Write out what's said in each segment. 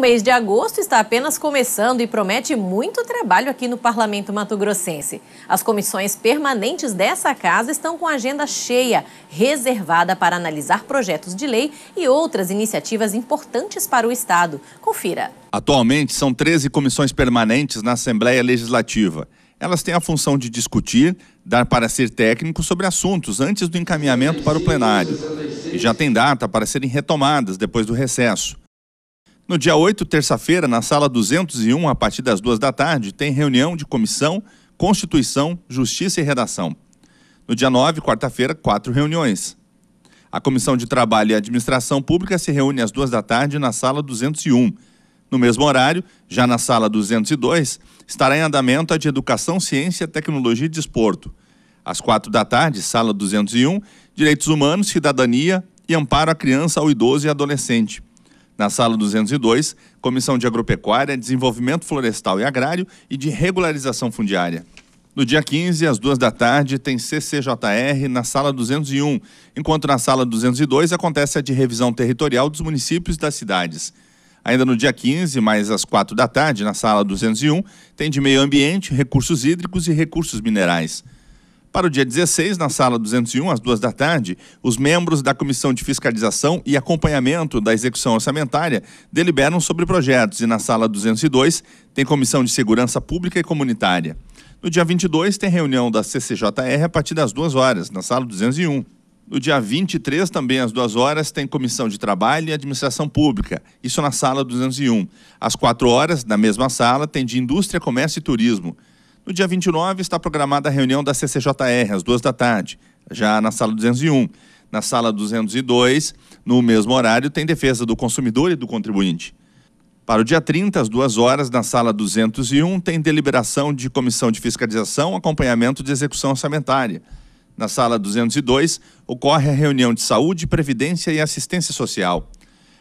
mês de agosto está apenas começando e promete muito trabalho aqui no Parlamento Mato Grossense. As comissões permanentes dessa casa estão com agenda cheia, reservada para analisar projetos de lei e outras iniciativas importantes para o Estado. Confira. Atualmente, são 13 comissões permanentes na Assembleia Legislativa. Elas têm a função de discutir, dar parecer técnico sobre assuntos antes do encaminhamento para o plenário. E já tem data para serem retomadas depois do recesso. No dia 8, terça-feira, na sala 201, a partir das duas da tarde, tem reunião de comissão Constituição, Justiça e Redação. No dia 9, quarta-feira, quatro reuniões. A Comissão de Trabalho e Administração Pública se reúne às duas da tarde na sala 201. No mesmo horário, já na sala 202, estará em andamento a de Educação, Ciência, Tecnologia e Desporto. Às quatro da tarde, sala 201, Direitos Humanos, Cidadania e Amparo à Criança, ao Idoso e Adolescente. Na sala 202, Comissão de Agropecuária, Desenvolvimento Florestal e Agrário e de Regularização Fundiária. No dia 15, às duas da tarde, tem CCJR na sala 201, enquanto na sala 202 acontece a de revisão territorial dos municípios e das cidades. Ainda no dia 15, mais às quatro da tarde, na sala 201, tem de meio ambiente, recursos hídricos e recursos minerais. Para o dia 16, na sala 201, às duas da tarde, os membros da Comissão de Fiscalização e Acompanhamento da Execução Orçamentária deliberam sobre projetos e na sala 202 tem Comissão de Segurança Pública e Comunitária. No dia 22 tem reunião da CCJR a partir das duas horas, na sala 201. No dia 23, também às duas horas, tem Comissão de Trabalho e Administração Pública, isso na sala 201. Às quatro horas, na mesma sala, tem de Indústria, Comércio e Turismo. No dia 29 está programada a reunião da CCJR, às duas da tarde, já na sala 201. Na sala 202, no mesmo horário, tem defesa do consumidor e do contribuinte. Para o dia 30, às duas horas, na sala 201, tem deliberação de comissão de fiscalização, acompanhamento de execução orçamentária. Na sala 202, ocorre a reunião de saúde, previdência e assistência social.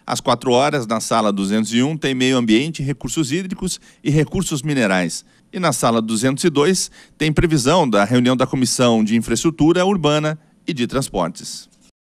Às 4 horas, na sala 201, tem meio ambiente, recursos hídricos e recursos minerais. E na sala 202, tem previsão da reunião da Comissão de Infraestrutura Urbana e de Transportes.